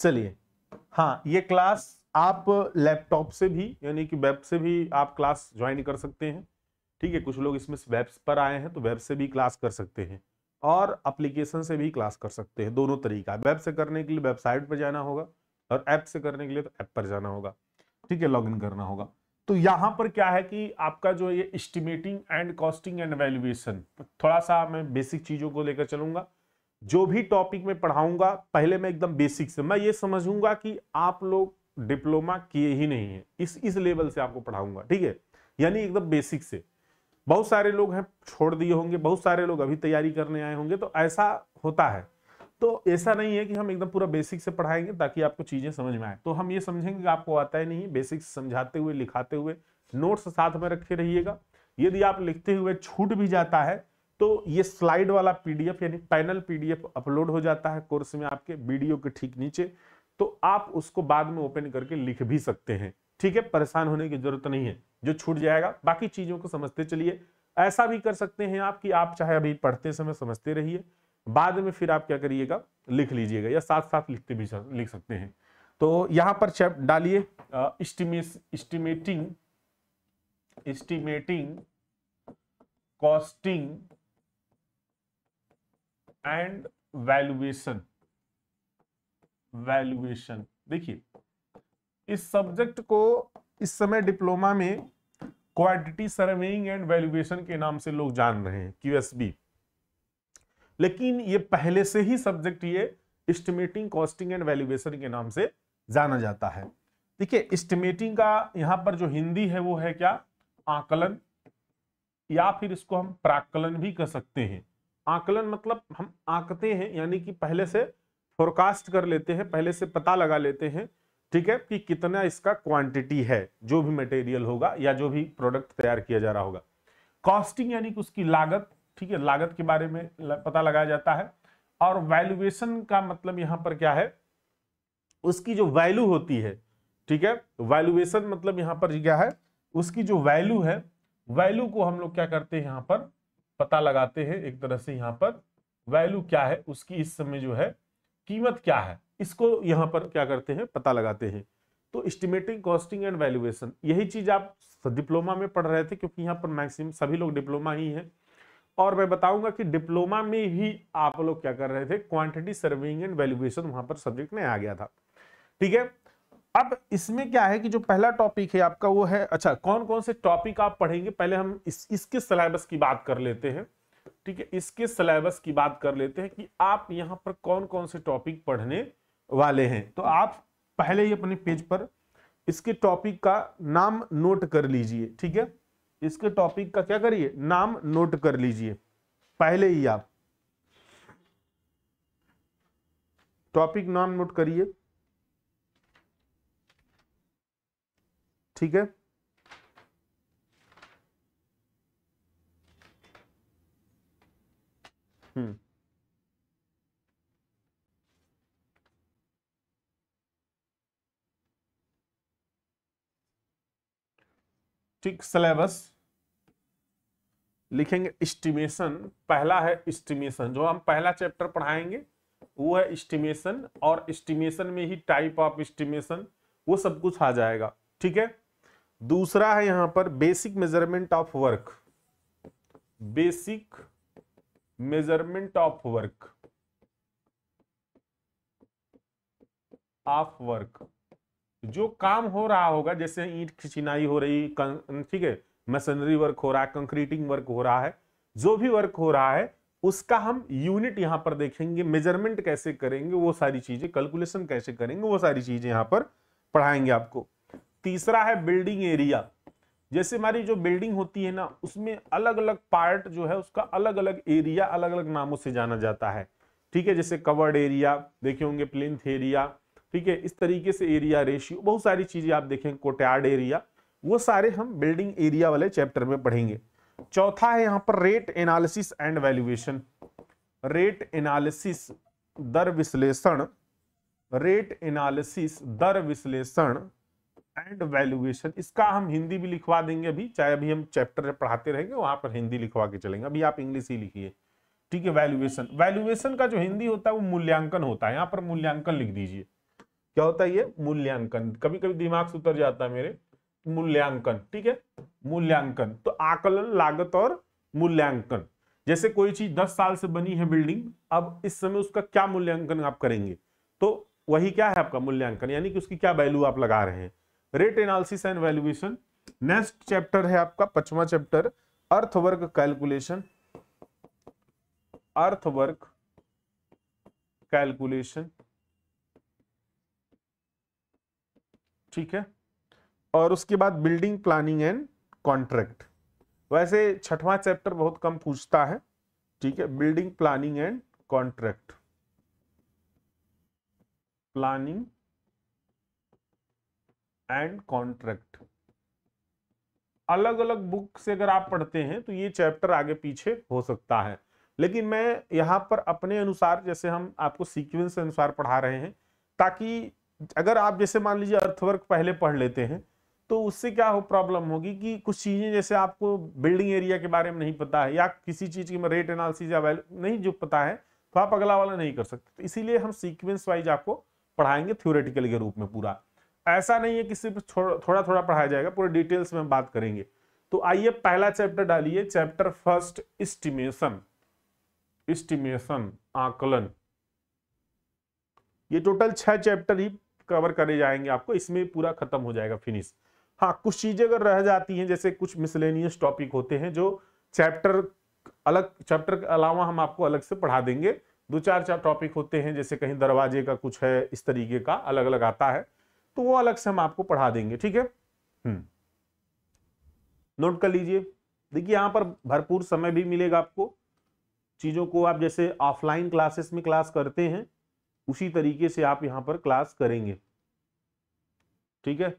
चलिए हाँ ये क्लास आप लैपटॉप से भी यानी कि वेब से भी आप क्लास ज्वाइन कर सकते हैं ठीक है कुछ लोग इसमें वेब पर आए हैं तो वेब से भी क्लास कर सकते हैं और एप्लीकेशन से भी क्लास कर सकते हैं दोनों तरीका वेब से करने के लिए वेबसाइट पर जाना होगा और ऐप से करने के लिए तो ऐप पर जाना होगा ठीक है लॉगिन करना होगा तो यहाँ पर क्या है कि आपका जो ये estimating and costing and valuation थोड़ा सा मैं बेसिक चीज़ों को लेकर चलूंगा जो भी टॉपिक में पढ़ाऊंगा पहले मैं एकदम बेसिक से मैं ये समझूंगा कि आप लोग डिप्लोमा किए ही नहीं है इस इस लेवल से आपको पढ़ाऊंगा ठीक है यानी एकदम बेसिक से बहुत सारे लोग हैं छोड़ दिए होंगे बहुत सारे लोग अभी तैयारी करने आए होंगे तो ऐसा होता है तो ऐसा नहीं है कि हम एकदम पूरा बेसिक से पढ़ाएंगे ताकि आपको चीज़ें समझ में आए तो हम ये समझेंगे कि आपको आता ही नहीं बेसिक समझाते हुए लिखाते हुए नोट्स साथ में रखे रहिएगा यदि आप लिखते हुए छूट भी जाता है तो ये स्लाइड वाला पीडीएफ यानी पैनल पीडीएफ अपलोड हो जाता है कोर्स में आपके वीडियो के ठीक नीचे तो आप उसको बाद में ओपन करके लिख भी सकते हैं ठीक है परेशान होने की जरूरत नहीं है जो छूट जाएगा बाकी चीजों को समझते चलिए ऐसा भी कर सकते हैं आप कि आप चाहे अभी पढ़ते समय समझते रहिए बाद में फिर आप क्या करिएगा लिख लीजिएगा या साथ साथ लिखते भी लिख सकते हैं तो यहां पर डालिए estimating costing and valuation valuation देखिए इस सब्जेक्ट को इस समय डिप्लोमा में क्वांटिटी सर्वेइंग एंड वैल्यूएशन के नाम से लोग जान रहे हैं क्यूएसबी लेकिन ये पहले से ही सब्जेक्ट ये एस्टिमेटिंग कॉस्टिंग एंड वैल्यूएशन के नाम से जाना जाता है देखिए एस्टिमेटिंग का यहां पर जो हिंदी है वो है क्या आकलन या फिर इसको हम प्राकलन भी कर सकते हैं आकलन मतलब हम आंकते हैं यानी कि पहले से फोरकास्ट कर लेते हैं पहले से पता लगा लेते हैं ठीक है कि कितना इसका क्वांटिटी है जो भी मटेरियल होगा या जो भी प्रोडक्ट तैयार किया जा रहा होगा कॉस्टिंग यानी कि उसकी लागत ठीक है लागत के बारे में पता लगाया जाता है और वैल्यूएशन का मतलब यहां पर क्या है उसकी जो वैल्यू होती है ठीक है वैल्यूएशन मतलब यहां पर क्या है उसकी जो वैल्यू है वैल्यू को हम लोग क्या करते हैं यहां पर पता लगाते हैं एक तरह से यहाँ पर वैल्यू क्या है उसकी इस समय जो है कीमत क्या है इसको यहाँ पर क्या करते हैं पता लगाते हैं तो एस्टिमेटिंग कॉस्टिंग एंड वैल्यूएशन यही चीज आप डिप्लोमा में पढ़ रहे थे क्योंकि यहाँ पर मैक्सिमम सभी लोग डिप्लोमा ही हैं और मैं बताऊंगा कि डिप्लोमा में भी आप लोग क्या कर रहे थे क्वांटिटी सर्विंग एंड वैल्यूएशन वहां पर सब्जेक्ट में आ गया था ठीक है अब इसमें क्या है कि जो पहला टॉपिक है आपका वो है अच्छा कौन कौन से टॉपिक आप पढ़ेंगे पहले हम इस इसके सिलेबस की बात कर लेते हैं ठीक है इसके सिलेबस की बात कर लेते हैं कि आप यहाँ पर कौन कौन से टॉपिक पढ़ने वाले हैं तो आप पहले ही अपने पेज पर इसके टॉपिक का नाम नोट कर लीजिए ठीक है इसके टॉपिक का क्या करिए नाम नोट कर लीजिए पहले ही आप टॉपिक नाम नोट करिए ठीक है हम्म ठीक सिलेबस लिखेंगे इस्टीमेशन पहला है इस्टीमेशन जो हम पहला चैप्टर पढ़ाएंगे वो है इस्टीमेशन और इस्टीमेशन में ही टाइप ऑफ इस्टीमेशन वो सब कुछ आ जाएगा ठीक है दूसरा है यहां पर basic measurement of work basic measurement of work of work जो काम हो रहा होगा जैसे ईंट खिंचनाई हो रही ठीक है मशीनरी वर्क हो रहा है कंक्रीटिंग वर्क हो रहा है जो भी वर्क हो रहा है उसका हम यूनिट यहां पर देखेंगे मेजरमेंट कैसे करेंगे वो सारी चीजें कैलकुलेशन कैसे करेंगे वो सारी चीजें यहां पर पढ़ाएंगे आपको तीसरा है बिल्डिंग एरिया जैसे हमारी जो बिल्डिंग होती है ना उसमें अलग अलग पार्ट जो है उसका अलग अलग एरिया अलग अलग नामों से जाना जाता है ठीक है जैसे कवर्ड एरिया देखे होंगे प्लिंथ एरिया ठीक है इस तरीके से एरिया रेशियो बहुत सारी चीजें आप देखें कोटार्ड एरिया वो सारे हम बिल्डिंग एरिया वाले चैप्टर में पढ़ेंगे चौथा है यहाँ पर rate analysis and valuation rate analysis दर विश्लेषण रेट एनालिसिस दर विश्लेषण एंड वैल्यूएशन इसका हम हिंदी भी लिखवा देंगे अभी चाहे अभी हम चैप्टर पढ़ाते रहेंगे वहां पर हिंदी लिखवा के चलेंगे अभी आप इंग्लिश ही लिखिए ठीक है वैल्यूएशन वैल्यूएशन का जो हिंदी होता है वो मूल्यांकन होता है यहाँ पर मूल्यांकन लिख दीजिए क्या होता है ये मूल्यांकन कभी कभी दिमाग से उतर जाता है मेरे मूल्यांकन ठीक है मूल्यांकन तो आकलन लागत और मूल्यांकन जैसे कोई चीज दस साल से बनी है बिल्डिंग अब इस समय उसका क्या मूल्यांकन आप करेंगे तो वही क्या है आपका मूल्यांकन यानी कि उसकी क्या वैल्यू आप लगा रहे हैं rate analysis and valuation next chapter है आपका पचवा chapter earthwork calculation earthwork calculation ठीक है और उसके बाद बिल्डिंग प्लानिंग एंड कॉन्ट्रैक्ट वैसे छठवां चैप्टर बहुत कम पूछता है ठीक है building planning and contract planning and contract अलग अलग बुक से अगर आप पढ़ते हैं तो ये चैप्टर आगे पीछे हो सकता है लेकिन मैं यहाँ पर अपने अनुसार जैसे हम आपको सीक्वेंस अनुसार पढ़ा रहे हैं ताकि अगर आप जैसे मान लीजिए अर्थवर्क पहले पढ़ लेते हैं तो उससे क्या हो प्रॉब्लम होगी कि कुछ चीज़ें जैसे आपको बिल्डिंग एरिया के बारे में नहीं पता है या किसी चीज़ की रेट एनालिसिस या वैल्यू नहीं जो पता है तो आप अगला वाला नहीं कर सकते तो इसीलिए हम सीक्वेंस वाइज आपको पढ़ाएंगे थ्योरेटिकल के रूप में पूरा ऐसा नहीं है कि सिर्फ थोड़ा थोड़ा थोड़ा पढ़ाया जाएगा पूरे डिटेल्स में बात करेंगे तो आइए पहला चैप्टर डालिए चैप्टर फर्स्ट इस्टीमेशन इस्टीमेशन आकलन ये टोटल छह चैप्टर ही कवर करे जाएंगे आपको इसमें पूरा खत्म हो जाएगा फिनिश हाँ कुछ चीजें अगर रह जाती हैं जैसे कुछ मिसलेनियस टॉपिक होते हैं जो चैप्टर अलग चैप्टर के अलावा हम आपको अलग से पढ़ा देंगे दो चार चार टॉपिक होते हैं जैसे कहीं दरवाजे का कुछ है इस तरीके का अलग अलग आता है तो वो अलग से हम आपको पढ़ा देंगे ठीक है नोट हम्म। कर लीजिए देखिए यहां पर भरपूर समय भी मिलेगा आपको चीज़ों को आप जैसे ऑफलाइन क्लासेस में क्लास करते हैं उसी तरीके से आप यहां पर क्लास करेंगे ठीक है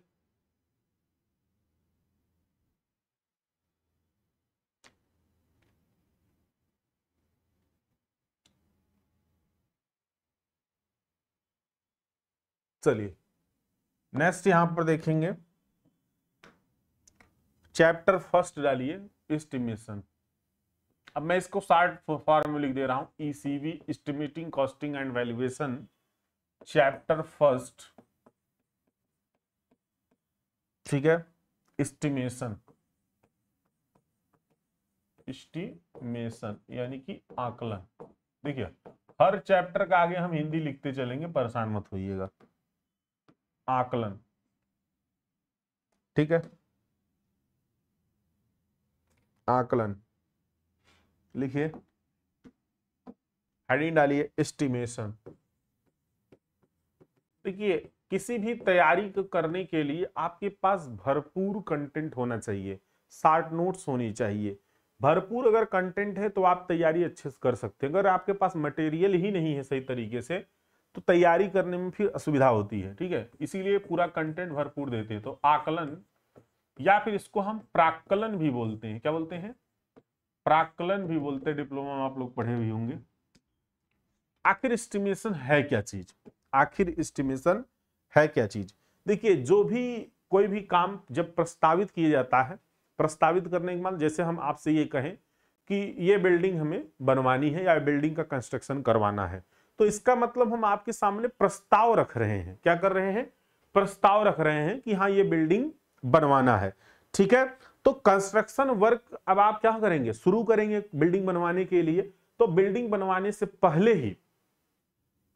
चलिए नेक्स्ट यहां पर देखेंगे चैप्टर फर्स्ट डालिए इस्टिमेशन अब मैं इसको शार्ट फॉर्म में लिख दे रहा हूं ECV estimating costing and valuation chapter first ठीक है एस्टिमेशन इस्टिमेशन यानी कि आकलन देखिए हर चैप्टर का आगे हम हिंदी लिखते चलेंगे परेशान मत होइएगा आकलन ठीक है आकलन लिखिए हेडिंग डालिए एस्टिमेशन देखिए किसी भी तैयारी को करने के लिए आपके पास भरपूर कंटेंट होना चाहिए शार्ट नोट्स होनी चाहिए भरपूर अगर कंटेंट है तो आप तैयारी अच्छे से कर सकते हैं अगर आपके पास मटेरियल ही नहीं है सही तरीके से तो तैयारी करने में फिर असुविधा होती है ठीक है इसीलिए पूरा कंटेंट भरपूर देते हैं तो आकलन या फिर इसको हम प्राकलन भी बोलते हैं क्या बोलते हैं प्राकलन भी बोलते हैं डिप्लोमा में आप लोग पढ़े हुए होंगे आखिर एस्टिमेशन है क्या चीज आखिर एस्टिमेशन है क्या चीज देखिए जो भी कोई भी काम जब प्रस्तावित किया जाता है प्रस्तावित करने के बाद जैसे हम आपसे ये कहें कि ये बिल्डिंग हमें बनवानी है या बिल्डिंग का कंस्ट्रक्शन करवाना है तो इसका मतलब हम आपके सामने प्रस्ताव रख रहे हैं क्या कर रहे हैं प्रस्ताव रख रहे हैं कि हाँ ये बिल्डिंग बनवाना है ठीक है तो कंस्ट्रक्शन वर्क अब आप क्या करेंगे शुरू करेंगे बिल्डिंग बनवाने के लिए तो बिल्डिंग बनवाने से पहले ही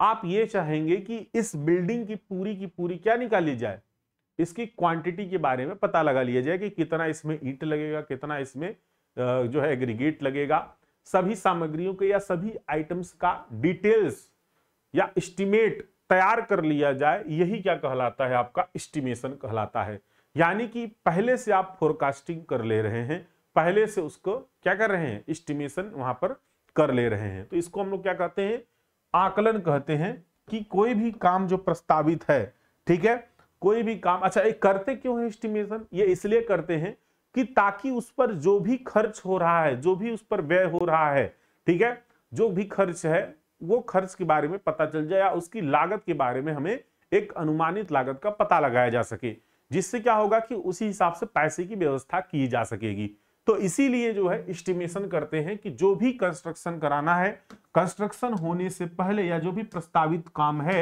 आप ये चाहेंगे कि इस बिल्डिंग की पूरी की पूरी क्या निकाली जाए इसकी क्वांटिटी के बारे में पता लगा लिया जाए कि कितना इसमें ईट लगेगा कितना इसमें जो है एग्रीगेट लगेगा सभी सामग्रियों के या सभी आइटम्स का डिटेल्स या एस्टिमेट तैयार कर लिया जाए यही क्या कहलाता है आपका एस्टिमेशन कहलाता है यानी कि पहले से आप फोरकास्टिंग कर ले रहे हैं पहले से उसको क्या कर रहे हैं एस्टिमेशन वहां पर कर ले रहे हैं तो इसको हम लोग क्या कहते हैं आकलन कहते हैं कि कोई भी काम जो प्रस्तावित है ठीक है कोई भी काम अच्छा ये करते क्यों है एस्टिमेशन ये इसलिए करते हैं कि ताकि उस पर जो भी खर्च हो रहा है जो भी उस पर व्यय हो रहा है ठीक है जो भी खर्च है वो खर्च के बारे में पता चल जाए या उसकी लागत के बारे में हमें एक अनुमानित लागत का पता लगाया जा सके जिससे क्या होगा कि उसी हिसाब से पैसे की व्यवस्था की जा सकेगी तो इसीलिए जो है इस्टीमेशन करते हैं कि जो भी कंस्ट्रक्शन कराना है कंस्ट्रक्शन होने से पहले या जो भी प्रस्तावित काम है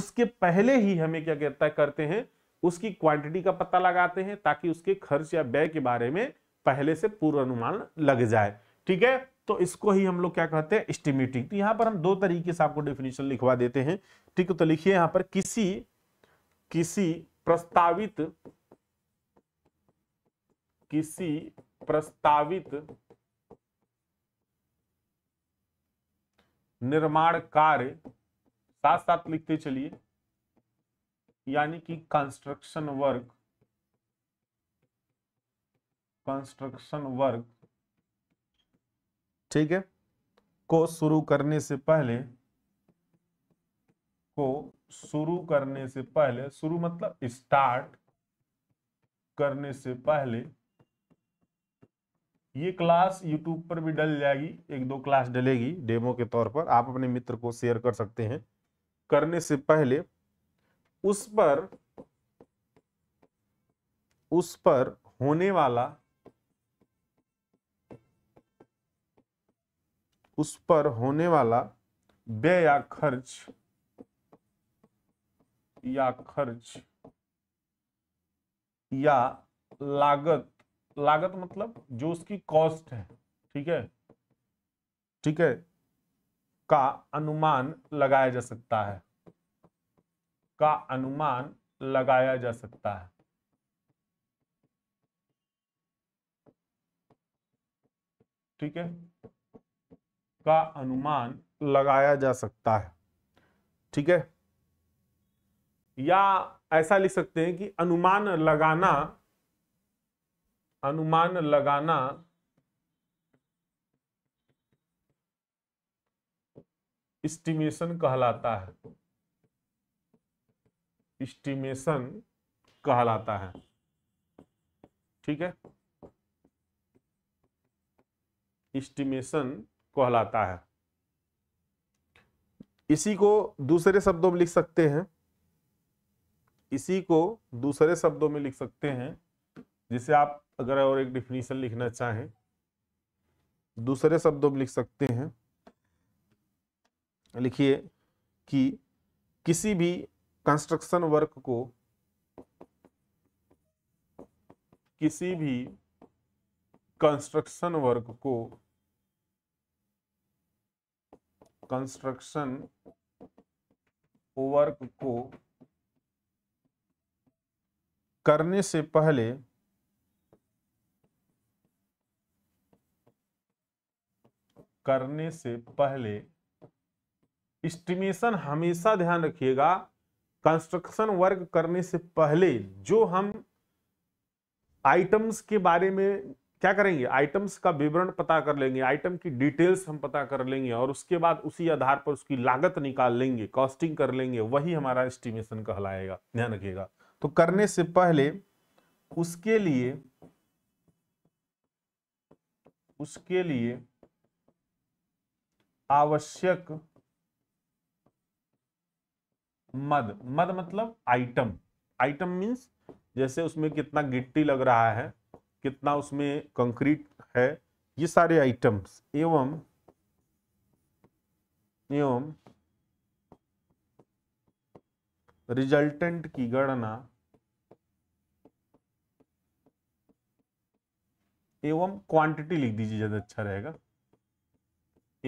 उसके पहले ही हमें क्या कहता है करते हैं उसकी क्वांटिटी का पता लगाते हैं ताकि उसके खर्च या व्यय के बारे में पहले से पूर्व अनुमान लग जाए ठीक है तो इसको ही हम लोग क्या कहते हैं स्टीमेटिंग तो यहां पर हम दो तरीके से आपको डेफिनेशन लिखवा देते हैं ठीक है तो लिखिए यहां पर किसी किसी प्रस्तावित किसी प्रस्तावित निर्माण कार्य साथ साथ लिखते चलिए यानी कि कंस्ट्रक्शन वर्क कंस्ट्रक्शन वर्क ठीक है को शुरू करने से पहले को शुरू करने से पहले शुरू मतलब स्टार्ट करने से पहले ये क्लास यूट्यूब पर भी डल जाएगी एक दो क्लास डलेगी डेमो के तौर पर आप अपने मित्र को शेयर कर सकते हैं करने से पहले उस पर उस पर होने वाला उस पर होने वाला व्यय या खर्च या खर्च या लागत लागत मतलब जो उसकी कॉस्ट है ठीक है ठीक है का अनुमान लगाया जा सकता है का अनुमान लगाया जा सकता है ठीक है का अनुमान लगाया जा सकता है ठीक है या ऐसा लिख सकते हैं कि अनुमान लगाना अनुमान लगाना इस्टीमेशन कहलाता है इस्टीमेशन कहलाता है ठीक है इस्टीमेशन कहलाता है इसी को दूसरे शब्दों में लिख सकते हैं इसी को दूसरे शब्दों में लिख सकते हैं जिसे आप अगर और एक डिफिनीशन लिखना चाहें दूसरे शब्दों में लिख सकते हैं लिखिए कि किसी भी कंस्ट्रक्शन वर्क को किसी भी कंस्ट्रक्शन वर्क को कंस्ट्रक्शन वर्क को करने से पहले करने से पहले एस्टिमेशन हमेशा ध्यान रखिएगा कंस्ट्रक्शन वर्क करने से पहले जो हम आइटम्स के बारे में क्या करेंगे आइटम्स का विवरण पता कर लेंगे आइटम की डिटेल्स हम पता कर लेंगे और उसके बाद उसी आधार पर उसकी लागत निकाल लेंगे कॉस्टिंग कर लेंगे वही हमारा एस्टिमेशन कहलाएगा ध्यान रखिएगा तो करने से पहले उसके लिए उसके लिए आवश्यक मद मद मतलब आइटम आइटम मीन्स जैसे उसमें कितना गिट्टी लग रहा है कितना उसमें कंक्रीट है ये सारे आइटम्स एवं एवं रिजल्टेंट की गणना एवं क्वांटिटी लिख दीजिए ज्यादा अच्छा रहेगा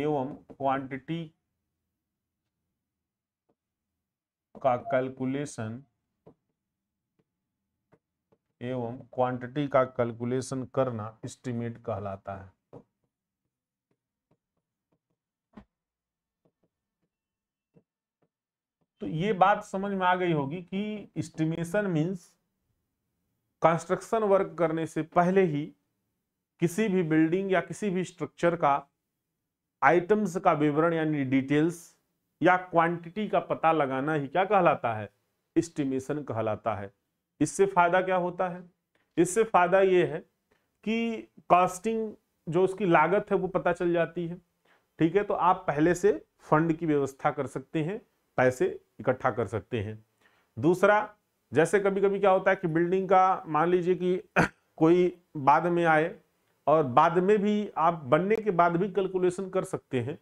एवं क्वांटिटी का कैलकुलेशन एवं क्वांटिटी का कैलकुलेशन करना इस्टीमेट कहलाता है तो ये बात समझ में आ गई होगी कि इस्टीमेशन मींस कंस्ट्रक्शन वर्क करने से पहले ही किसी भी बिल्डिंग या किसी भी स्ट्रक्चर का आइटम्स का विवरण यानी डिटेल्स या क्वांटिटी का पता लगाना ही क्या कहलाता है इस्टीमेशन कहलाता है इससे फायदा क्या होता है इससे फायदा ये है कि कॉस्टिंग जो उसकी लागत है वो पता चल जाती है ठीक है तो आप पहले से फंड की व्यवस्था कर सकते हैं पैसे इकट्ठा कर सकते हैं दूसरा जैसे कभी कभी क्या होता है कि बिल्डिंग का मान लीजिए कि कोई बाद में आए और बाद में भी आप बनने के बाद भी कैलकुलेशन कर सकते हैं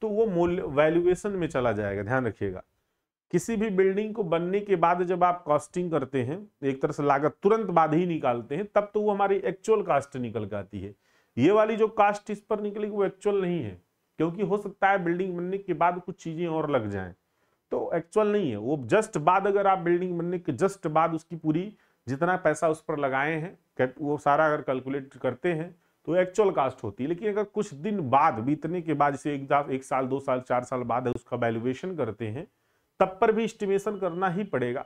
तो वो मूल्य वैल्यूएशन में चला जाएगा ध्यान रखिएगा किसी भी बिल्डिंग को बनने के बाद जब आप कॉस्टिंग करते हैं एक तरह से लागत तुरंत बाद ही निकालते हैं तब तो वो हमारी एक्चुअल कास्ट निकल के आती है ये वाली जो कास्ट इस पर निकली वो एक्चुअल नहीं है क्योंकि हो सकता है बिल्डिंग बनने के बाद कुछ चीज़ें और लग जाएं तो एक्चुअल नहीं है वो जस्ट बाद अगर आप बिल्डिंग बनने के जस्ट बाद उसकी पूरी जितना पैसा उस पर लगाए हैं वो सारा अगर कैलकुलेट करते हैं तो एक्चुअल कास्ट होती है लेकिन अगर कुछ दिन बाद बीतने के बाद जैसे एक, साल दो साल चार साल बाद उसका वैल्यूएशन करते हैं तब पर भी इस्टीमेशन करना ही पड़ेगा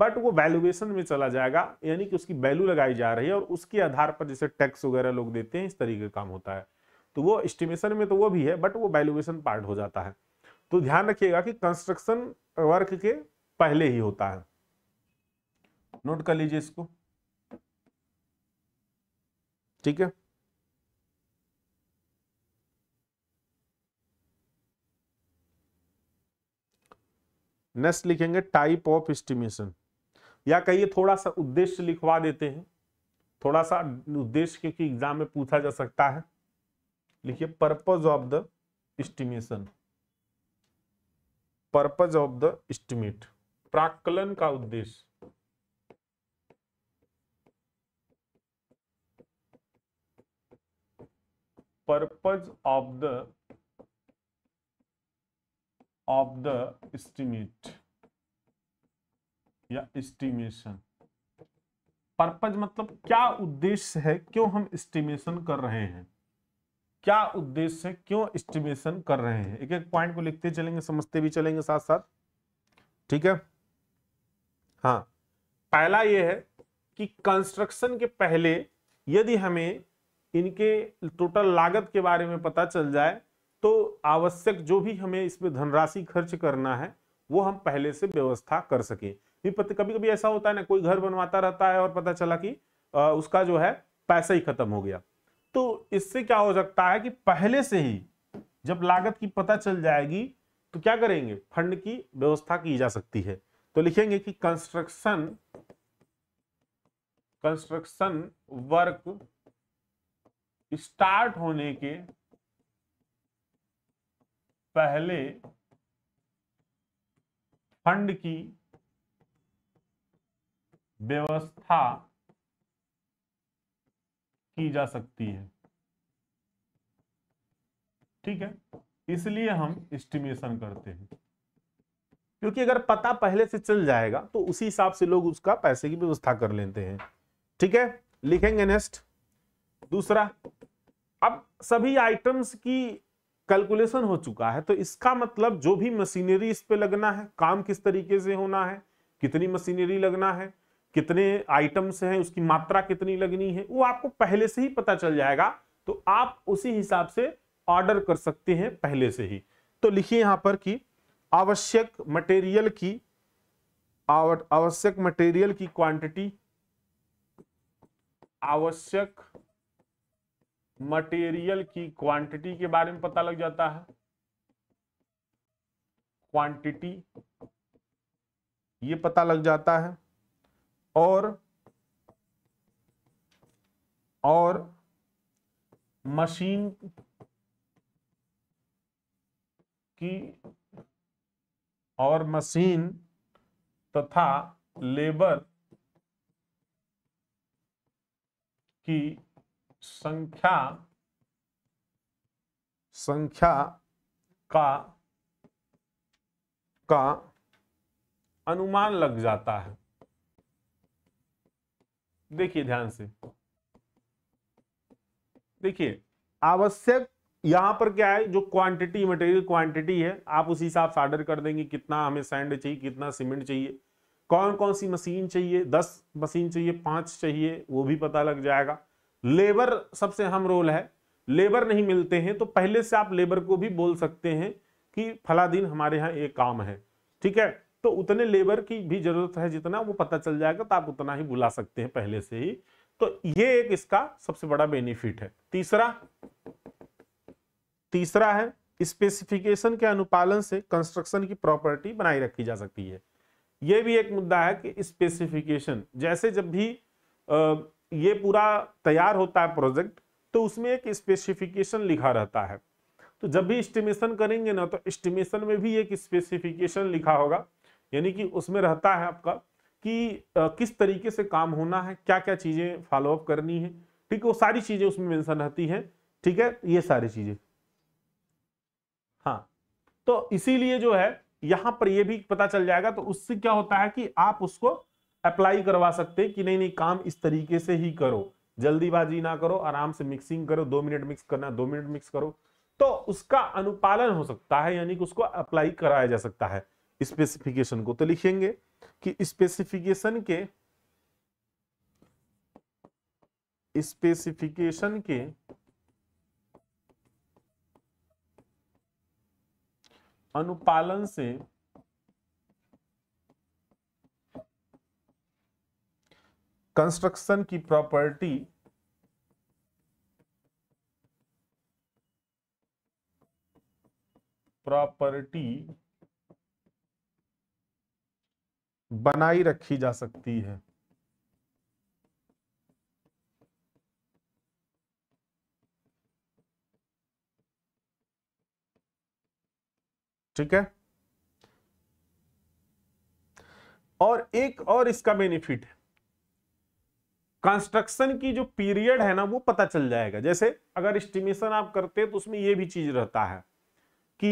बट वो वैल्यूएशन में चला जाएगा यानी कि उसकी वैल्यू लगाई जा रही है और उसके आधार पर जैसे टैक्स वगैरह लोग देते हैं इस तरीके का काम होता है तो वो एस्टिमेशन में तो वो भी है बट वो वैल्यूएशन पार्ट हो जाता है तो ध्यान रखिएगा कि कंस्ट्रक्शन वर्क के पहले ही होता है नोट कर लीजिए इसको ठीक है नेक्स्ट लिखेंगे टाइप ऑफ एस्टिमेशन या कहिए थोड़ा सा उद्देश्य लिखवा देते हैं थोड़ा सा उद्देश्य क्योंकि एग्जाम में पूछा जा सकता है लिखिए purpose of the estimation purpose of the estimate प्राकलन का उद्देश्य purpose of the of the estimate या estimation पर्पज मतलब क्या उद्देश्य है क्यों हम एस्टिमेशन कर रहे हैं क्या उद्देश्य है क्यों एस्टिमेशन कर रहे हैं एक एक पॉइंट को लिखते चलेंगे समझते भी चलेंगे साथ साथ ठीक है हाँ पहला यह है कि कंस्ट्रक्शन के पहले यदि हमें इनके टोटल लागत के बारे में पता चल जाए तो आवश्यक जो भी हमें इसमें धनराशि खर्च करना है वो हम पहले से व्यवस्था कर सके कभी कभी ऐसा होता है ना कोई घर बनवाता रहता है और पता चला कि आ, उसका जो है पैसा ही खत्म हो गया तो इससे क्या हो सकता है कि पहले से ही जब लागत की पता चल जाएगी तो क्या करेंगे फंड की व्यवस्था की जा सकती है तो लिखेंगे कि कंस्ट्रक्शन कंस्ट्रक्शन वर्क स्टार्ट होने के पहले फंड की व्यवस्था की जा सकती है ठीक है इसलिए हम इस्टिमेशन करते हैं क्योंकि अगर पता पहले से चल जाएगा तो उसी हिसाब से लोग उसका पैसे की व्यवस्था कर लेते हैं ठीक है लिखेंगे नेक्स्ट दूसरा अब सभी आइटम्स की कैलकुलेशन हो चुका है तो इसका मतलब जो भी मशीनरी इस पे लगना है काम किस तरीके से होना है कितनी मशीनरी लगना है कितने आइटम्स हैं उसकी मात्रा कितनी लगनी है वो आपको पहले से ही पता चल जाएगा तो आप उसी हिसाब से ऑर्डर कर सकते हैं पहले से ही तो लिखिए यहां पर कि आवश्यक मटेरियल की आवश्यक मटेरियल की क्वांटिटी आवश्यक मटेरियल की क्वांटिटी के बारे में पता लग जाता है क्वांटिटी ये पता लग जाता है और और मशीन की और मशीन तथा लेबर की संख्या संख्या का का अनुमान लग जाता है देखिए ध्यान से देखिए आवश्यक यहां पर क्या है जो क्वांटिटी मटेरियल क्वांटिटी है आप उसी हिसाब से ऑर्डर कर देंगे कितना हमें सैंड चाहिए कितना सीमेंट चाहिए कौन कौन सी मशीन चाहिए दस मशीन चाहिए पांच चाहिए वो भी पता लग जाएगा लेबर सबसे अहम रोल है लेबर नहीं मिलते हैं तो पहले से आप लेबर को भी बोल सकते हैं कि फला दिन हमारे यहाँ ये काम है ठीक है तो उतने लेबर की भी जरूरत है जितना वो पता चल जाएगा तो आप उतना ही बुला सकते हैं पहले से ही तो ये एक इसका सबसे बड़ा बेनिफिट है तीसरा तीसरा है स्पेसिफिकेशन के अनुपालन से कंस्ट्रक्शन की प्रॉपर्टी बनाई रखी जा सकती है यह भी एक मुद्दा है कि स्पेसिफिकेशन जैसे जब भी ये पूरा तैयार होता है प्रोजेक्ट तो उसमें एक स्पेसिफिकेशन लिखा रहता है तो जब भी इस्टीमेशन करेंगे ना तो इस्टीमेशन में भी एक स्पेसिफिकेशन लिखा होगा यानी कि उसमें रहता है आपका कि किस तरीके से काम होना है क्या क्या चीज़ें फॉलोअप करनी है ठीक है वो सारी चीज़ें उसमें मेंशन रहती हैं ठीक है ये सारी चीज़ें हाँ तो इसीलिए जो है यहां पर ये भी पता चल जाएगा तो उससे क्या होता है कि आप उसको अप्लाई करवा सकते कि नहीं नहीं काम इस तरीके से ही करो जल्दीबाजी ना करो आराम से मिक्सिंग करो दो मिनट मिक्स करना दो मिनट मिक्स करो तो उसका अनुपालन हो सकता है यानी कि उसको अप्लाई कराया जा सकता है स्पेसिफिकेशन को तो लिखेंगे कि स्पेसिफिकेशन के स्पेसिफिकेशन के अनुपालन से कंस्ट्रक्शन की प्रॉपर्टी प्रॉपर्टी बनाई रखी जा सकती है ठीक है और एक और इसका बेनिफिट है कंस्ट्रक्शन की जो पीरियड है ना वो पता चल जाएगा जैसे अगर एस्टिमेशन आप करते हैं तो उसमें ये भी चीज रहता है कि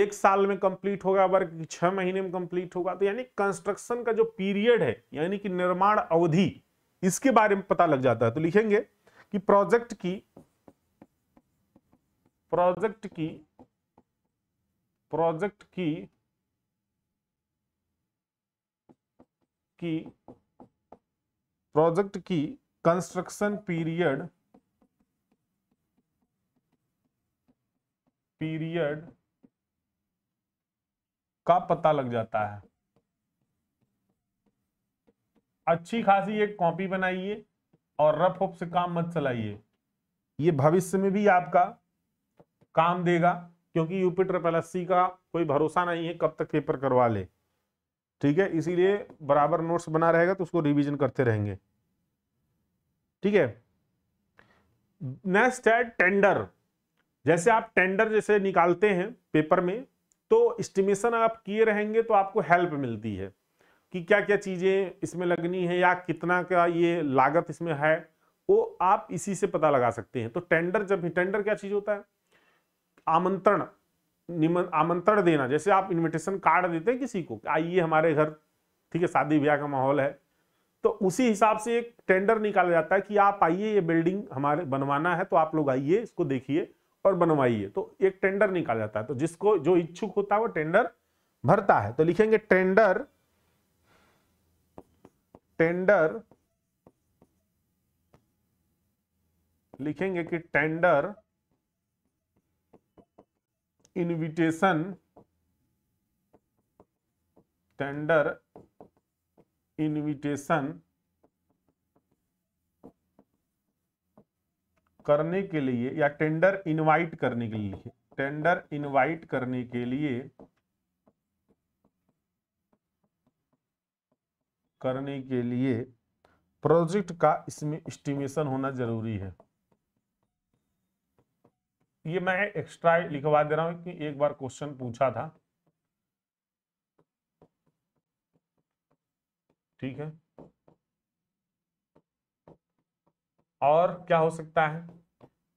एक साल में कंप्लीट होगा वर्क छह महीने में कंप्लीट होगा तो यानी कंस्ट्रक्शन का जो पीरियड है यानी कि निर्माण अवधि इसके बारे में पता लग जाता है तो लिखेंगे कि प्रोजेक्ट की प्रोजेक्ट की प्रोजेक्ट की की प्रोजेक्ट की कंस्ट्रक्शन पीरियड पीरियड का पता लग जाता है अच्छी खासी एक कॉपी बनाइए और रफ उप से काम मत चलाइए ये भविष्य में भी आपका काम देगा क्योंकि यूपी ट्रिपल एस का कोई भरोसा नहीं है कब तक पेपर करवा ले ठीक है इसीलिए बराबर नोट्स बना रहेगा तो उसको रिवीजन करते रहेंगे ठीक है नेक्स्ट है टेंडर जैसे आप टेंडर जैसे निकालते हैं पेपर में तो एस्टिमेशन आप किए रहेंगे तो आपको हेल्प मिलती है कि क्या क्या चीज़ें इसमें लगनी है या कितना का ये लागत इसमें है वो आप इसी से पता लगा सकते हैं तो टेंडर जब भी टेंडर क्या चीज़ होता है आमंत्रण आमंत्रण देना जैसे आप इनविटेशन कार्ड देते हैं किसी को आइए हमारे घर ठीक है शादी ब्याह का माहौल है तो उसी हिसाब से एक टेंडर निकाला जाता है कि आप आइए ये बिल्डिंग हमारे बनवाना है तो आप लोग आइए इसको देखिए और बनवाइए तो एक टेंडर निकाला जाता है तो जिसको जो इच्छुक होता है वो टेंडर भरता है तो लिखेंगे टेंडर टेंडर लिखेंगे कि टेंडर इनविटेशन टेंडर इनविटेशन करने के लिए या टेंडर इनवाइट करने के लिए टेंडर इनवाइट करने के लिए करने के लिए प्रोजेक्ट का इसमें एस्टिमेशन होना जरूरी है ये मैं एक्स्ट्रा लिखवा दे रहा हूं कि एक बार क्वेश्चन पूछा था ठीक है और क्या हो सकता है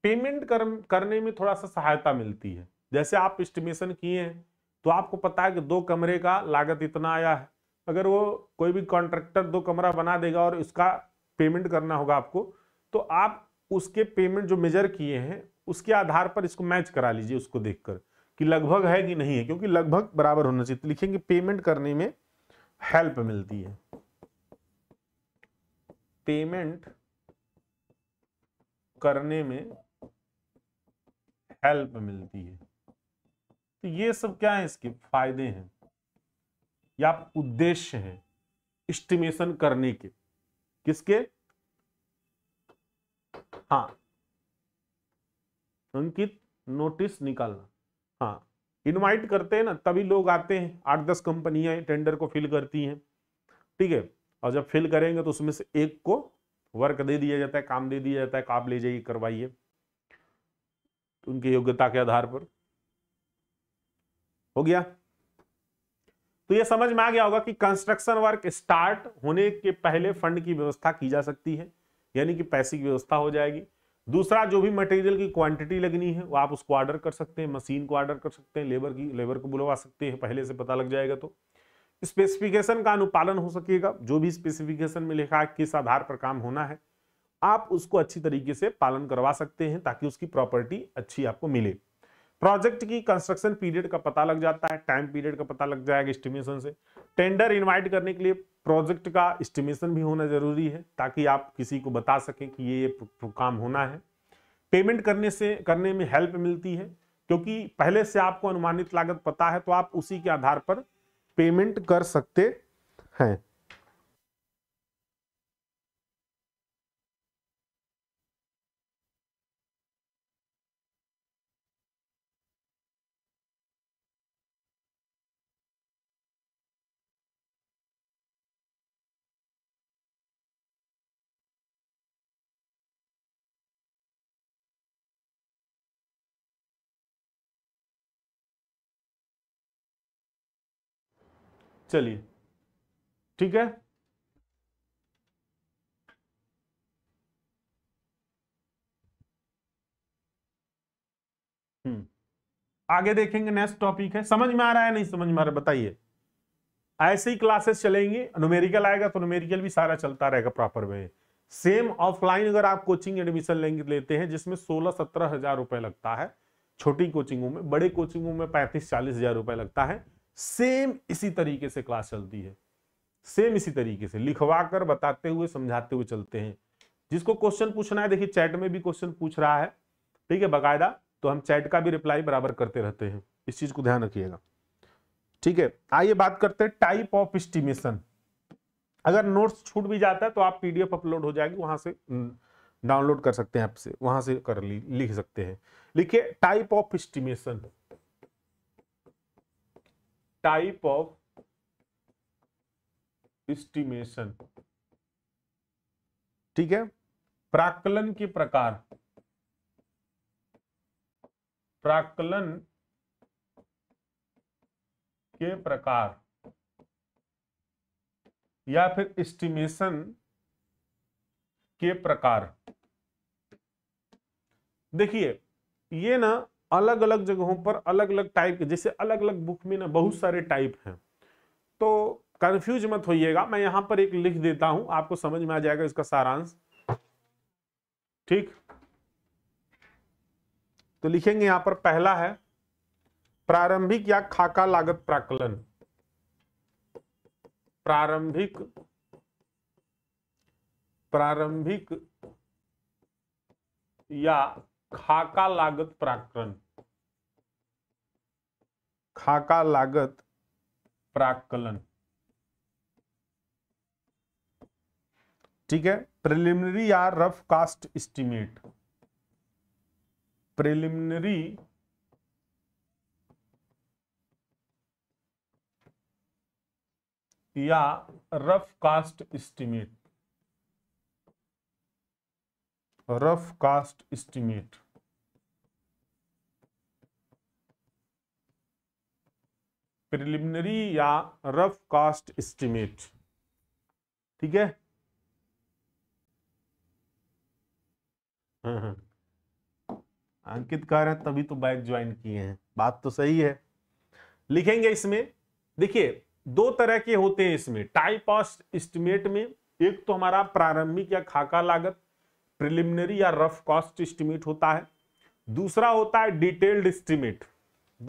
पेमेंट कर, करने में थोड़ा सा सहायता मिलती है जैसे आप एस्टिमेशन किए हैं तो आपको पता है कि दो कमरे का लागत इतना आया है अगर वो कोई भी कॉन्ट्रैक्टर दो कमरा बना देगा और इसका पेमेंट करना होगा आपको तो आप उसके पेमेंट जो मेजर किए हैं उसके आधार पर इसको मैच करा लीजिए उसको देखकर कि लगभग है कि नहीं है क्योंकि लगभग बराबर होना चाहिए तो लिखेंगे पेमेंट करने में हेल्प मिलती है पेमेंट करने में हेल्प मिलती है तो ये सब क्या है इसके फायदे हैं या उद्देश्य है इस्टिमेशन करने के किसके हाँ अंकित नोटिस निकालना हाँ इनवाइट करते हैं ना तभी लोग आते हैं आठ दस कंपनियां टेंडर को फिल करती हैं ठीक है और जब फिल करेंगे तो उसमें से एक को वर्क दे दिया जाता है काम दे दिया जाता है आप ले जाइए करवाइए तो उनकी योग्यता के आधार पर हो गया तो यह समझ में आ गया होगा कि कंस्ट्रक्शन वर्क स्टार्ट होने के पहले फंड की व्यवस्था की जा सकती है यानी कि पैसे की व्यवस्था हो जाएगी दूसरा जो भी मटेरियल की क्वांटिटी लगनी है वो आप उसको ऑर्डर कर सकते हैं मशीन को ऑर्डर कर सकते हैं लेबर की लेबर को बुलवा सकते हैं पहले से पता लग जाएगा तो स्पेसिफिकेशन का अनुपालन हो सकेगा जो भी स्पेसिफिकेशन में लिखा है किस आधार पर काम होना है आप उसको अच्छी तरीके से पालन करवा सकते हैं ताकि उसकी प्रॉपर्टी अच्छी आपको मिले प्रोजेक्ट की कंस्ट्रक्शन पीरियड का पता लग जाता है टाइम पीरियड का पता लग जाएगा एस्टिमेशन से टेंडर इनवाइट करने के लिए प्रोजेक्ट का एस्टिमेशन भी होना जरूरी है ताकि आप किसी को बता सकें कि ये काम होना है पेमेंट करने से करने में हेल्प मिलती है क्योंकि पहले से आपको अनुमानित लागत पता है तो आप उसी के आधार पर पेमेंट कर सकते हैं चलिए ठीक है हम्म आगे देखेंगे नेक्स्ट टॉपिक है समझ में आ रहा है नहीं समझ में आ रहा बताइए ऐसे ही क्लासेस चलेंगे अनुमेरिकल आएगा तो अनुमेरिकल भी सारा चलता रहेगा प्रॉपर वे सेम ऑफलाइन अगर आप कोचिंग एडमिशन लेंगे लेते हैं जिसमें सोलह सत्रह हजार रुपए लगता है छोटी कोचिंगों में बड़े कोचिंगों में पैंतीस चालीस हजार रुपए लगता है सेम इसी तरीके से क्लास चलती है सेम इसी तरीके से लिखवा कर बताते हुए समझाते हुए चलते हैं जिसको क्वेश्चन पूछना है देखिए चैट में भी क्वेश्चन पूछ रहा है ठीक है बाकायदा तो हम चैट का भी रिप्लाई बराबर करते रहते हैं इस चीज को ध्यान रखिएगा ठीक है आइए बात करते हैं टाइप ऑफ एस्टिमेशन अगर नोट्स छूट भी जाता है तो आप पीडीएफ अपलोड हो जाएगी वहां से डाउनलोड कर सकते हैं आपसे वहां से कर लिख सकते हैं लिखिए type of estimation type of estimation ठीक है प्राकलन के प्रकार प्राकलन के प्रकार या फिर एस्टिमेशन के प्रकार देखिए ये ना अलग अलग जगहों पर अलग अलग टाइप के जैसे अलग अलग बुक में ना बहुत सारे टाइप हैं तो कंफ्यूज मत होइएगा मैं यहां पर एक लिख देता हूं आपको समझ में आ जाएगा इसका सारांश ठीक तो लिखेंगे यहां पर पहला है प्रारंभिक या खाका लागत प्राकलन प्रारंभिक प्रारंभिक या खाका लागत प्राकलन खाका लागत प्राकलन ठीक है प्रिलिमिनरी या रफ कास्ट एस्टीमेट प्रिलिमिनरी या rough cost estimate rough cost estimate preliminary या रफ कास्ट एस्टिमेट ठीक है हाँ, हाँ। अंकित कह रहे हैं तभी तो बैच ज्वाइन किए हैं बात तो सही है लिखेंगे इसमें देखिए दो तरह के होते हैं इसमें टाइप कॉस्ट एस्टिमेट में एक तो हमारा प्रारंभिक या खाका लागत प्रिलिमिनरी या रफ कॉस्ट एस्टिमेट होता है दूसरा होता है डिटेल्ड एस्टिमेट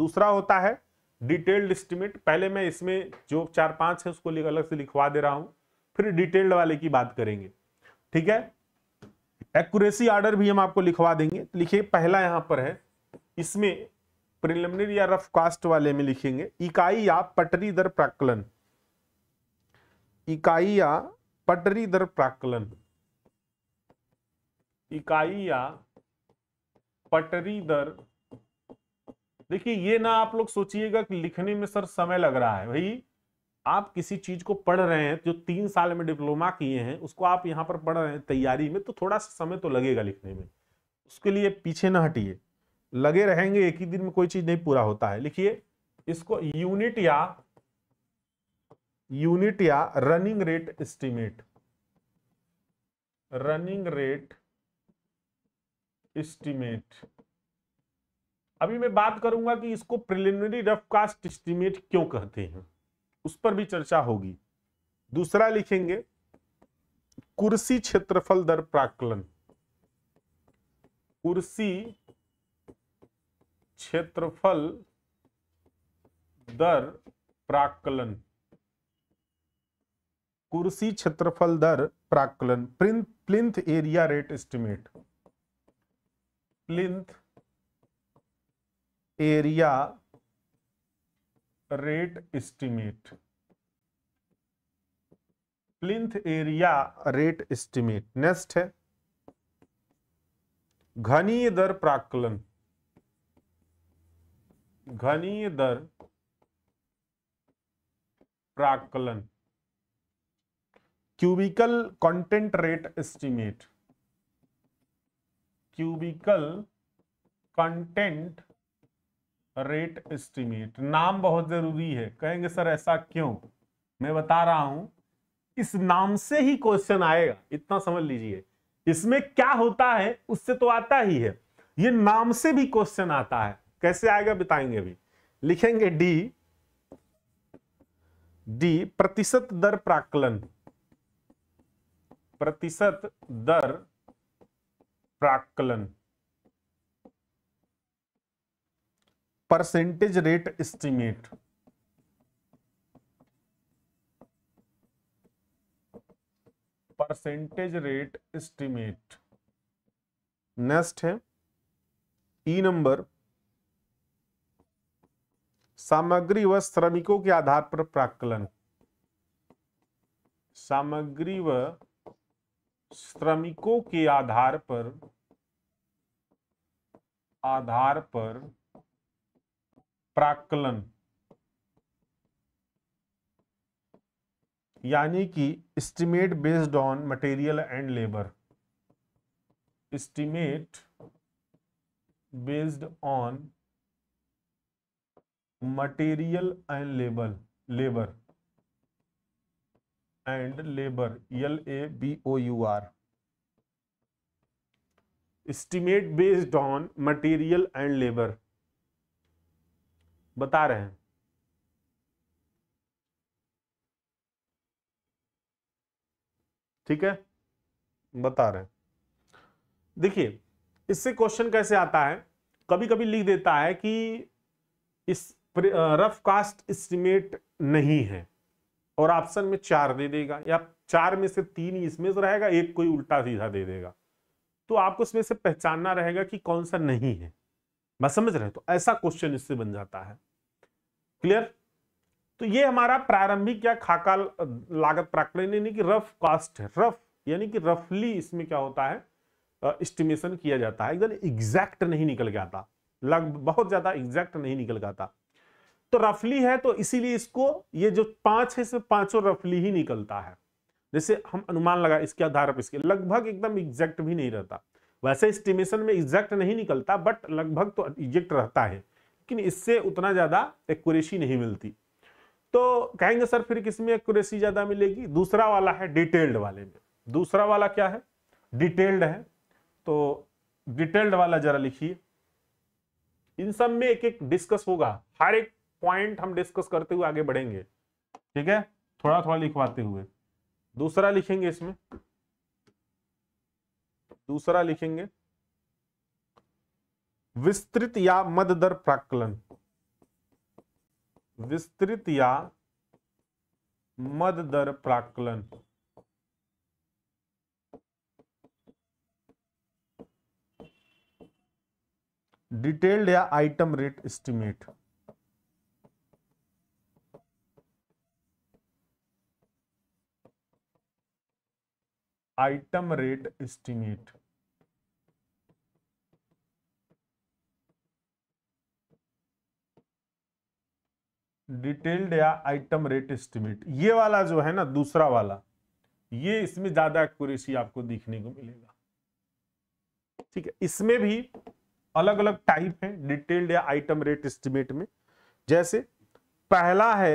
दूसरा होता है डिटेल्ड एस्टिमेट पहले मैं इसमें जो चार पांच है उसको अलग से लिखवा दे रहा हूं फिर डिटेल्ड वाले की बात करेंगे ठीक है एक्यूरेसी ऑर्डर भी हम आपको लिखवा देंगे तो लिखिए पहला यहां पर है इसमें प्रिलिमिनरी या रफ कास्ट वाले में लिखेंगे इकाई या पटरी दर प्राकलन इकाई या पटरी दर प्राकलन इकाई या पटरी दर देखिए ये ना आप लोग सोचिएगा कि लिखने में सर समय लग रहा है भाई आप किसी चीज को पढ़ रहे हैं जो तीन साल में डिप्लोमा किए हैं उसको आप यहाँ पर पढ़ रहे हैं तैयारी में तो थोड़ा सा समय तो लगेगा लिखने में उसके लिए पीछे ना हटिए लगे रहेंगे एक ही दिन में कोई चीज नहीं पूरा होता है लिखिए इसको यूनिट या यूनिट या running rate estimate running rate estimate अभी मैं बात करूंगा कि इसको प्रिलिमिनरी रफ कास्ट एस्टिमेट क्यों कहते हैं उस पर भी चर्चा होगी दूसरा लिखेंगे कुर्सी क्षेत्रफल दर प्राकलन कुर्सी क्षेत्रफल दर प्राकलन कुर्सी क्षेत्रफल दर प्राकलन plinth plinth area rate estimate plinth area rate estimate plinth area rate estimate next है घनीय दर प्राकलन घनीय दर प्राकलन cubical content rate estimate cubical content rate estimate नाम बहुत जरूरी है कहेंगे सर ऐसा क्यों मैं बता रहा हूं इस नाम से ही क्वेश्चन आएगा इतना समझ लीजिए इसमें क्या होता है उससे तो आता ही है ये नाम से भी क्वेश्चन आता है कैसे आएगा बताएंगे अभी लिखेंगे डी डी प्रतिशत दर प्राकलन प्रतिशत दर प्राकलन percentage rate estimate percentage rate estimate next है ई नंबर सामग्री व श्रमिकों के आधार पर प्राकलन सामग्री व श्रमिकों के आधार पर आधार पर प्राकलन यानी कि estimate based on material and labour estimate based on material and labour labour and labour L A B O U R estimate based on material and labour बता रहे हैं ठीक है बता रहे देखिए इससे क्वेश्चन कैसे आता है कभी कभी लिख देता है कि इस रफ कास्ट एस्टिमेट नहीं है और ऑप्शन में चार दे देगा या चार में से तीन इसमें रहेगा एक कोई उल्टा सीधा दे देगा तो आपको इसमें से पहचानना रहेगा कि कौन सा नहीं है मैं समझ रहे तो ऐसा क्वेश्चन इससे बन जाता है क्लियर तो ये हमारा प्रारंभिक या खाका लागत प्राकलन यानी कि रफ कॉस्ट है रफ यानी कि रफली इसमें क्या होता है एस्टिमेशन किया जाता है एकदम एग्जैक्ट नहीं निकल गया था लग बहुत ज्यादा एग्जैक्ट नहीं निकल गया था तो रफली है तो इसीलिए इसको ये जो पांच है इसमें पांचों रफली ही निकलता है जैसे हम अनुमान लगा इसके आधार पर इसके लगभग एकदम एग्जैक्ट भी नहीं रहता वैसे एस्टिमेशन में एग्जैक्ट नहीं निकलता बट लगभग तो एग्जैक्ट रहता है लेकिन इससे उतना ज़्यादा एक्यूरेसी नहीं मिलती तो कहेंगे सर फिर किस में एक्यूरेसी ज़्यादा मिलेगी दूसरा वाला है डिटेल्ड वाले में दूसरा वाला क्या है डिटेल्ड है तो डिटेल्ड वाला जरा लिखिए इन सब में एक एक डिस्कस होगा हर एक पॉइंट हम डिस्कस करते हुए आगे बढ़ेंगे ठीक है थोड़ा थोड़ा लिखवाते हुए दूसरा लिखेंगे इसमें दूसरा लिखेंगे विस्तृत या मद दर प्राकलन विस्तृत या मद दर प्राकलन डिटेल्ड या item rate estimate item rate estimate detailed या आइटम रेट एस्टिमेट ये वाला जो है ना दूसरा वाला ये इसमें ज्यादा एक्यूरेसी आपको देखने को मिलेगा ठीक है इसमें भी अलग अलग टाइप है डिटेल्ड या आइटम रेट एस्टिमेट में जैसे पहला है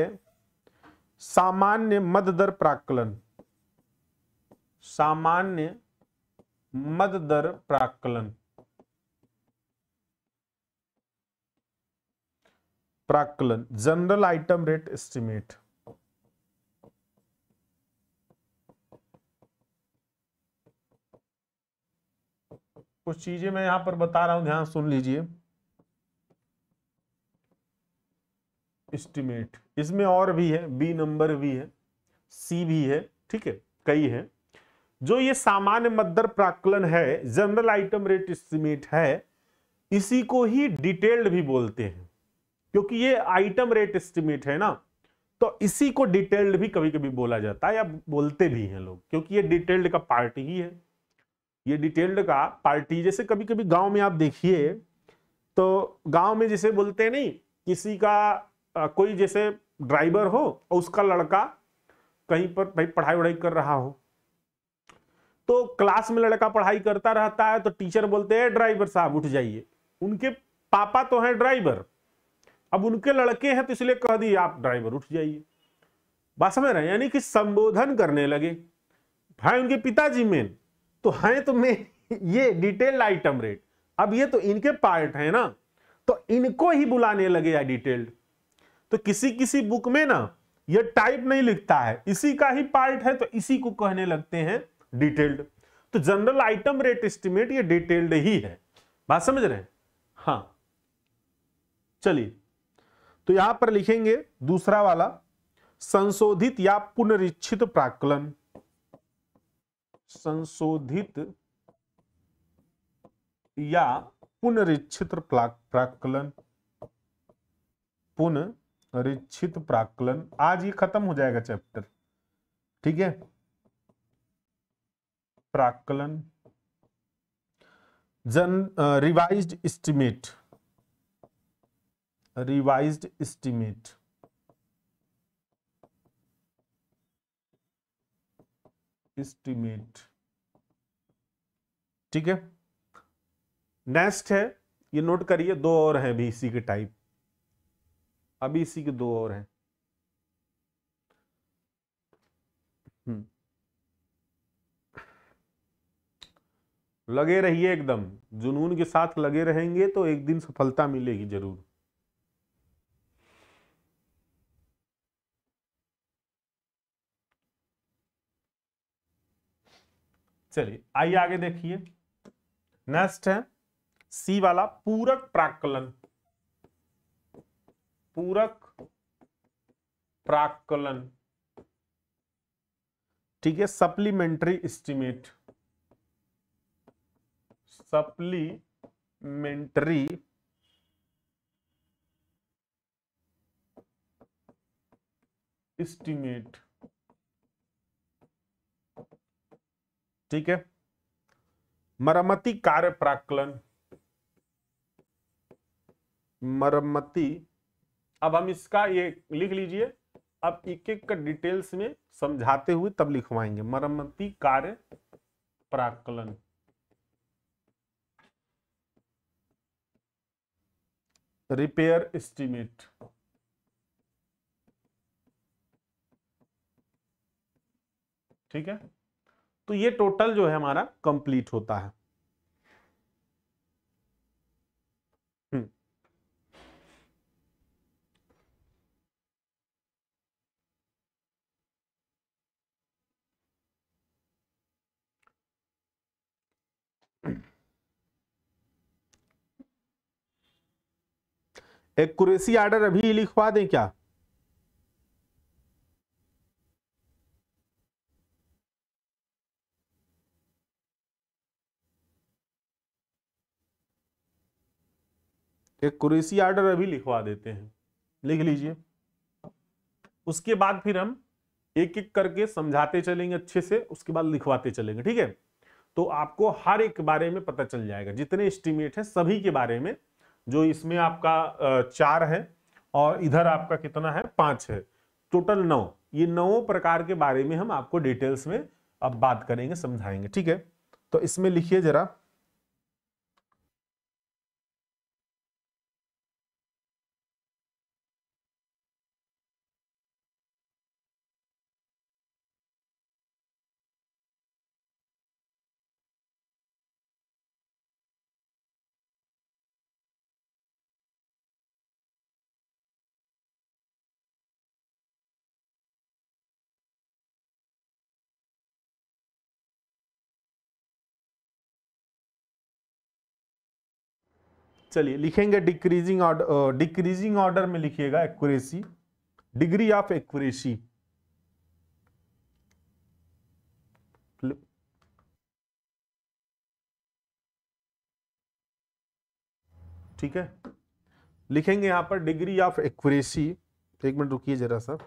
सामान्य मद दर प्राकलन सामान्य मद दर प्राकलन प्राकलन जनरल आइटम रेट एस्टिमेट कुछ चीजें मैं यहां पर बता रहा हूं ध्यान सुन लीजिए एस्टिमेट इसमें और भी है बी नंबर भी है सी भी है ठीक है कई है जो ये सामान्य मद्दर प्राकलन है जनरल आइटम रेट एस्टिमेट है इसी को ही डिटेल्ड भी बोलते हैं क्योंकि ये आइटम रेट एस्टिमेट है ना तो इसी को डिटेल्ड भी कभी कभी बोला जाता है या बोलते भी हैं लोग क्योंकि ये डिटेल्ड का पार्ट ही है ये डिटेल्ड का पार्ट ही जैसे कभी कभी गांव में आप देखिए तो गांव में जैसे बोलते हैं नहीं किसी का आ, कोई जैसे ड्राइवर हो और उसका लड़का कहीं पर भाई पढ़ाई वढ़ाई कर रहा हो तो क्लास में लड़का पढ़ाई करता रहता है तो टीचर बोलते हैं ड्राइवर साहब उठ जाइए उनके पापा तो हैं ड्राइवर अब उनके लड़के हैं तो इसलिए कह दिए आप ड्राइवर उठ जाइए बात समझ रहे हैं यानी कि संबोधन करने लगे भाई उनके पिताजी मेन तो हैं तो मैं ये डिटेल्ड आइटम रेट अब ये तो इनके पार्ट है ना तो इनको ही बुलाने लगे या डिटेल्ड तो किसी किसी बुक में ना ये टाइप नहीं लिखता है इसी का ही पार्ट है तो इसी को कहने लगते हैं डिटेल्ड तो जनरल आइटम रेट एस्टिमेट ये डिटेल्ड ही है बात समझ रहे हैं हाँ चलिए तो यहां पर लिखेंगे दूसरा वाला संशोधित या पुनरीक्षित प्राकलन संशोधित या पुनरीक्षित प्राकलन पुनरीक्षित प्राकलन आज ये खत्म हो जाएगा चैप्टर ठीक है प्राकलन जन revised estimate revised estimate estimate ठीक है नेक्स्ट है ये नोट करिए दो और हैं अभी इसी के टाइप अभी इसी के दो और हैं हम्म लगे रहिए एकदम जुनून के साथ लगे रहेंगे तो एक दिन सफलता मिलेगी जरूर चलिए आइए आगे देखिए नेक्स्ट है सी वाला पूरक प्राकलन पूरक प्राकलन ठीक है सप्लीमेंट्री एस्टिमेट सप्लीमेंट्री एस्टिमेट ठीक है मरम्मती कार्य प्राकलन मरम्मती अब हम इसका ये लिख लीजिए अब एक एक का डिटेल्स में समझाते हुए तब लिखवाएंगे मरम्मती कार्य प्राकलन रिपेयर एस्टीमेट ठीक है तो ये टोटल जो है हमारा कंप्लीट होता है हम्म। एक कुरेसी आर्डर अभी लिखवा दें क्या एक कुरेसी आर्डर अभी लिखवा देते हैं लिख लीजिए उसके बाद फिर हम एक एक करके समझाते चलेंगे अच्छे से उसके बाद लिखवाते चलेंगे ठीक है तो आपको हर एक बारे में पता चल जाएगा जितने एस्टिमेट है सभी के बारे में जो इसमें आपका चार है और इधर आपका कितना है पांच है टोटल नौ ये नौ प्रकार के बारे में हम आपको डिटेल्स में अब बात करेंगे समझाएंगे ठीक है तो इसमें लिखिए जरा चलिए लिखेंगे डिक्रीजिंग ऑर्डर डिक्रीजिंग ऑर्डर में लिखिएगा एक्यूरेसी डिग्री ऑफ एक्यूरेसी ठीक है लिखेंगे यहां पर डिग्री ऑफ एक्यूरेसी एक मिनट रुकिए जरा सा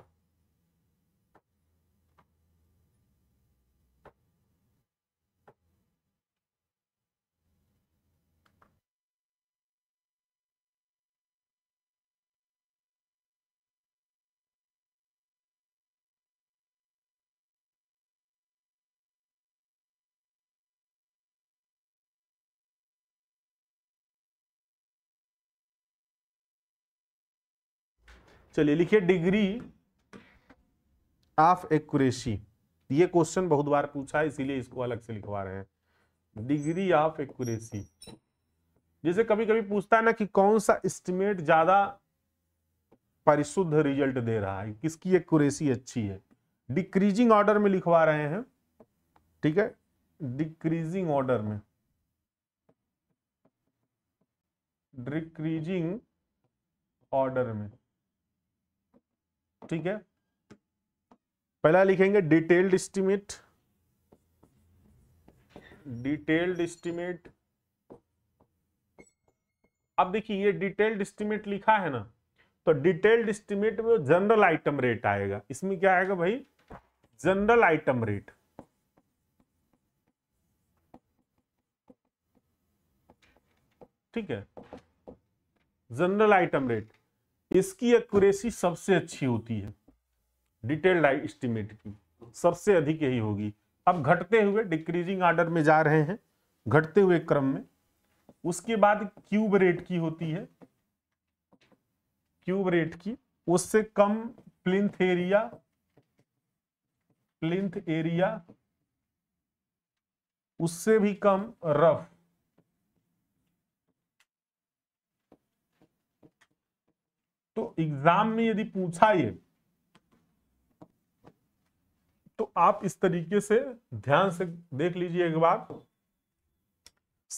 चलिए लिखिए डिग्री ऑफ एक्यूरेसी ये क्वेश्चन बहुत बार पूछा है इसीलिए इसको अलग से लिखवा रहे हैं डिग्री ऑफ एक्यूरेसी जैसे कभी कभी पूछता है ना कि कौन सा एस्टिमेट ज्यादा परिशुद्ध रिजल्ट दे रहा है किसकी एक्यूरेसी अच्छी है डिक्रीजिंग ऑर्डर में लिखवा रहे हैं ठीक है डिक्रीजिंग ऑर्डर में डिक्रीजिंग ऑर्डर में ठीक है पहला लिखेंगे डिटेल्ड एस्टिमेट डिटेल्ड एस्टिमेट अब देखिए ये डिटेल्ड एस्टिमेट लिखा है ना तो डिटेल्ड एस्टिमेट में जनरल आइटम रेट आएगा इसमें क्या आएगा भाई जनरल आइटम रेट ठीक है जनरल आइटम रेट इसकी एक्यूरेसी सबसे अच्छी होती है डिटेल्ड एस्टिमेट की सबसे अधिक यही होगी अब घटते हुए डिक्रीजिंग ऑर्डर में जा रहे हैं घटते हुए क्रम में उसके बाद क्यूब रेट की होती है क्यूब रेट की उससे कम प्लिंथ एरिया प्लिंथ एरिया उससे भी कम रफ तो एग्जाम में यदि पूछा ये तो आप इस तरीके से ध्यान से देख लीजिए एक बार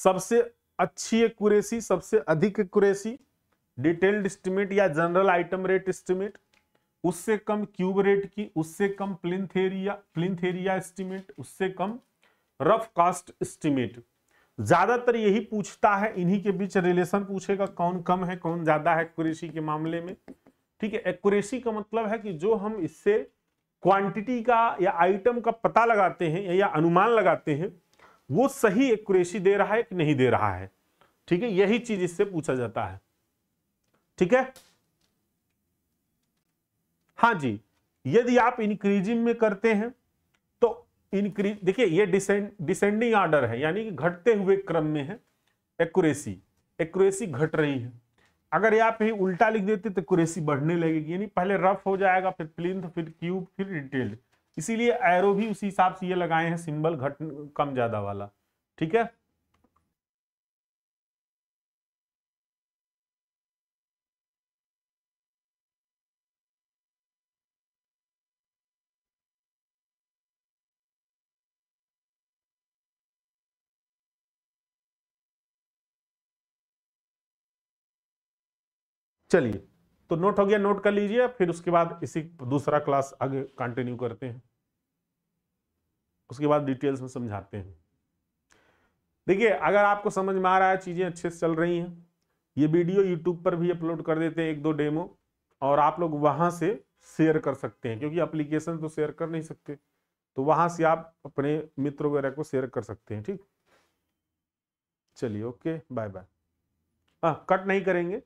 सबसे अच्छी एक्यूरेसी सबसे अधिक एक्यूरेसी डिटेल्ड एस्टिमेट या जनरल आइटम रेट एस्टिमेट उससे कम क्यूब रेट की उससे कम plinth area plinth area estimate उससे कम रफ कास्ट एस्टिमेट ज्यादातर यही पूछता है इन्हीं के बीच रिलेशन पूछेगा कौन कम है कौन ज्यादा है एक्यूरेसी के मामले में ठीक है एक्यूरेसी का मतलब है कि जो हम इससे क्वांटिटी का या आइटम का पता लगाते हैं या अनुमान लगाते हैं वो सही एक्यूरेसी दे रहा है कि नहीं दे रहा है ठीक है यही चीज इससे पूछा जाता है ठीक है हाँ जी यदि आप इंक्रीजिंग में करते हैं इंक्रीज देखिए ये डिसेंड डिसेंडिंग ऑर्डर है यानी कि घटते हुए क्रम में है एक्यूरेसी एक्यूरेसी घट रही है अगर यहाँ ही उल्टा लिख देते तो एक्यूरेसी बढ़ने लगेगी यानी पहले रफ हो जाएगा फिर प्लिंथ तो फिर क्यूब फिर डिटेल्ड इसीलिए एरो भी उसी हिसाब से ये लगाए हैं सिंबल घट कम ज़्यादा वाला ठीक है चलिए तो नोट हो गया नोट कर लीजिए फिर उसके बाद इसी दूसरा क्लास आगे कंटिन्यू करते हैं उसके बाद डिटेल्स में समझाते हैं देखिए अगर आपको समझ में आ रहा है चीज़ें अच्छे से चल रही हैं ये वीडियो यूट्यूब पर भी अपलोड कर देते हैं एक दो डेमो और आप लोग वहां से शेयर कर सकते हैं क्योंकि अप्लीकेशन तो शेयर कर नहीं सकते तो वहां से आप अपने मित्र वगैरह को शेयर कर सकते हैं ठीक चलिए ओके बाय बाय हाँ कट नहीं करेंगे